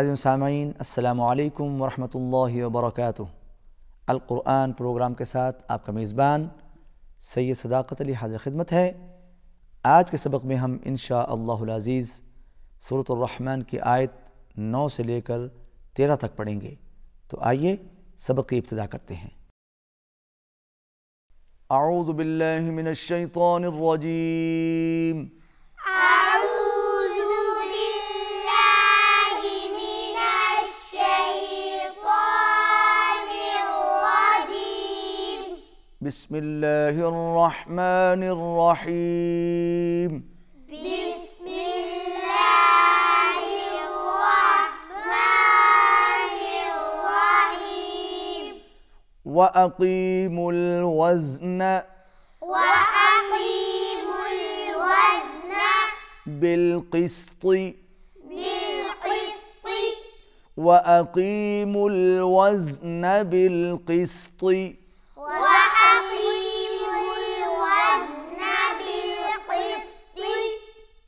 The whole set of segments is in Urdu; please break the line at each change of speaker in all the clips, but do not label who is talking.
ناظرین سامعین السلام علیکم ورحمۃ اللہ وبرکاتہ القرآن پروگرام کے ساتھ آپ کا میزبان سید صداقت علی حاضر خدمت ہے آج کے سبق میں ہم انشاء اللہ العزیز صورت الرحمن کی آیت نو سے لے کر تیرہ تک پڑھیں گے تو آئیے سبق کی ابتدا کرتے ہیں اعوذ باللہ من الشیطان الرجیم بسم الله الرحمن الرحيم
بسم الله الرحمن الرحيم
وأقيموا الوزن
وأقيموا الوزن
بالقسط
بالقسط
وأقيموا الوزن بالقسط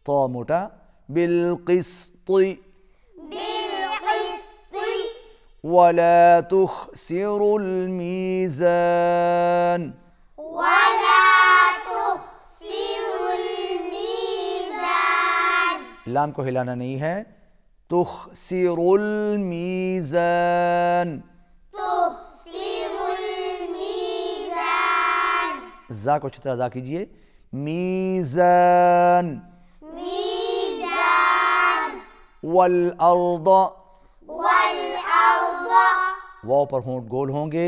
طاموتا بالقسط
بالقسط
ولا تخسر الميزان
ولا تخسر الميزان
لام کو ہلانا نہیں ہے تخسر الميزان
تخسر الميزان
زا کو اچھی طرح ادا کیجئے میزان والارض
والارض
واو پر ہونٹ گول ہوں گے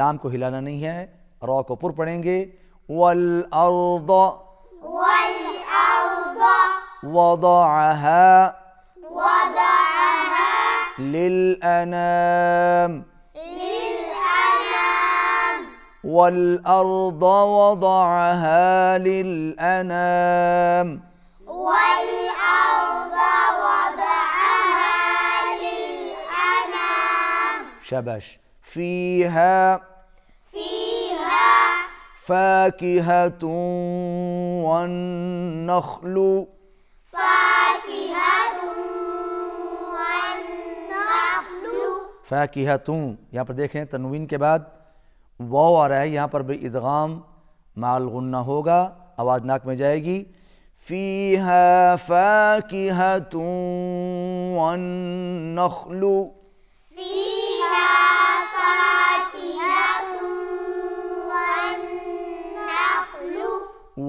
لام کو ہلانا نہیں ہے را کو پر پڑھیں گے والارض
والارض
وضعها
وضعها
للانام والأرض وضعها للأنام
والأرض
شبش فيها
فيها
فاكهة والنخل
فاكهة والنخل
فاكهة پر دیکھیں تنوین کے بعد واو آ رہا ہے یہاں پر بھی ادغام مع माल ہوگا آواز ناک میں جائے گی فيها فاكهة والنخل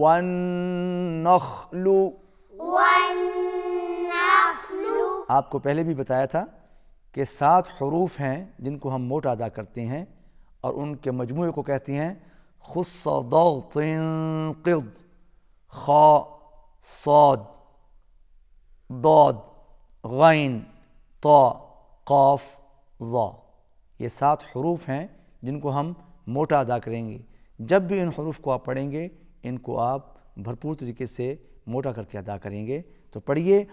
والنخل آپ کو پہلے بھی بتایا تھا کہ سات حروف ہیں جن کو ہم موٹا ادا کرتے ہیں اور ان کے مجموعے کو کہتے ہیں خا صاد خعد غین تو قاف و یہ سات حروف ہیں جن کو ہم موٹا ادا کریں گے جب بھی ان حروف کو آپ پڑھیں گے ان کو آپ بھرپور طریقے سے موٹا کر کے ادا کریں گے تو پڑھیے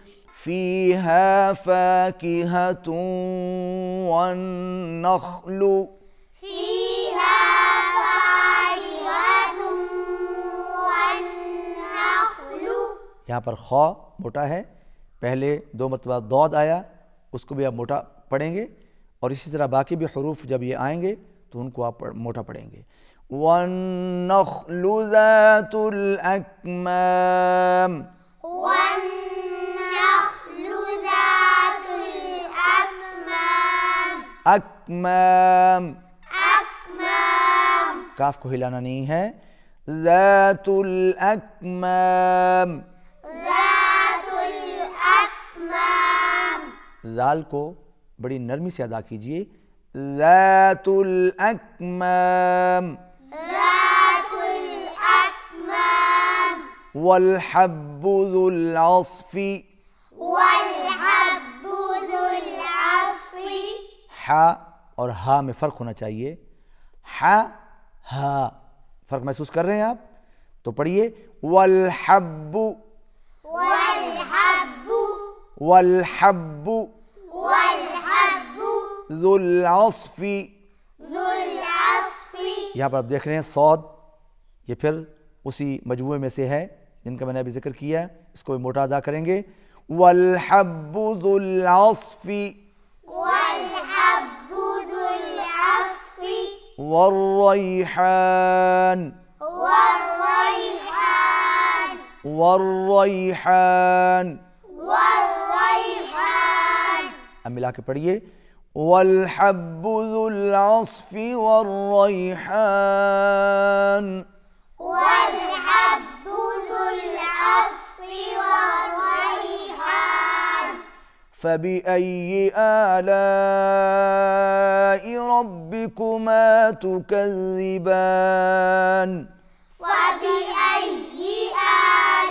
یہاں پر خو موٹا ہے پہلے دو مرتبہ دود آیا اس کو بھی آپ موٹا پڑھیں گے اور اسی طرح باقی بھی حروف جب یہ آئیں گے تو ان کو آپ موٹا پڑھیں گے والنخل ذات الأكمام والنخل
ذات الأكمام
أكمام أكمام كاف کو ہلانا نہیں ہے ذات الأكمام ذات الأكمام ذال کو بڑی نرمی سے ادا کیجئے ذات الأكمام والحب والحب ذو ذو
العصف
العصف اور ہا میں فرق ہونا چاہیے ہا فرق محسوس کر رہے ہیں آپ تو پڑھیے والحب
والحب
والحب
والحب
ذو العصف ذو
العصف یہاں پر آپ دیکھ رہے ہیں سعود
یہ پھر اسی مجموعے میں سے ہے جن کا میں نے ابھی ذکر کیا اس کو بھی موٹا ادا کریں گے والحب والحب ذو ذو العصف
العصف
ولحب اللہ ورئی ہے اب ملا کے پڑھیے والحب ذو العصف ہے
فبأي آلاء ربكما
تكذبان
فباي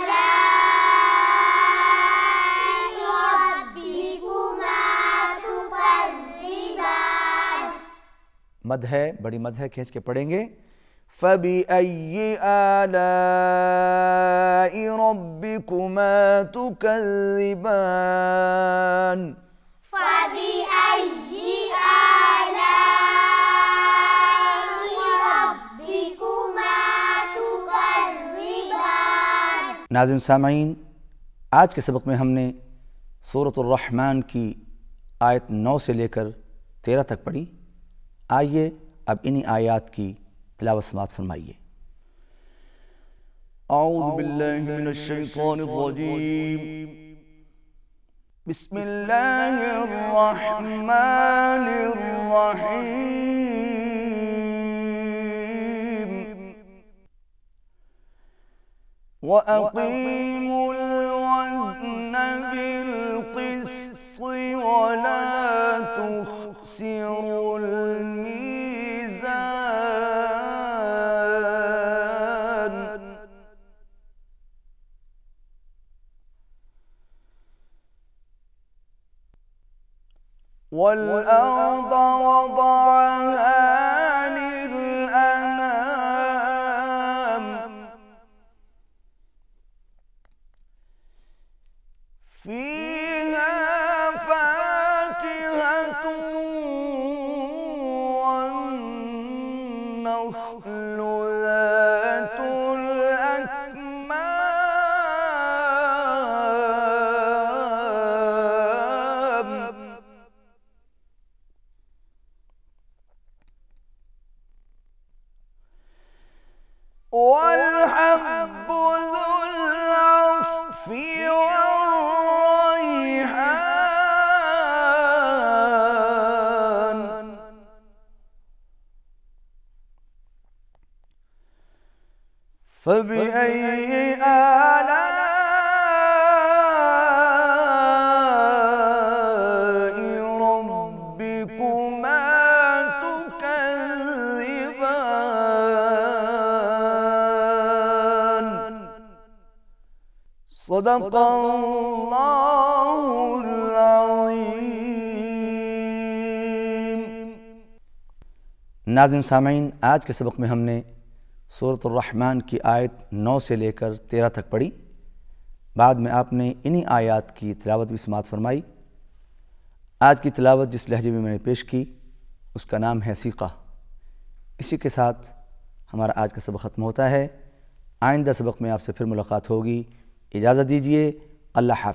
آلاء ربكما تكذبان
मद है बड़ी मद है खींच के पढ़ेंगे फबी अय्यी आला سامعین آج کے سبق میں ہم نے صورت الرحمن کی آیت نو سے لے کر تیرہ تک پڑھی آئیے اب انہی آیات کی تلاوت سماعت فرمائیے
أعوذ بالله من الشيطان الرجيم بسم الله الرحمن الرحيم وأقيموا الوزن بالقسط ولا والأرض وضعها للأنام فيها فاكهة والنخل فبأي آلاء ربكما تكذبان صدق الله
العظيم سامعين آج کے سبق میں ہم نے صورت الرحمن کی آیت نو سے لے کر تیرہ تک پڑی بعد میں آپ نے انہی آیات کی تلاوت بھی سماعت فرمائی آج کی تلاوت جس لہجے میں میں نے پیش کی اس کا نام ہے سیقہ اسی کے ساتھ ہمارا آج کا سبق ختم ہوتا ہے آئندہ سبق میں آپ سے پھر ملاقات ہوگی اجازت دیجیے اللہ حافظ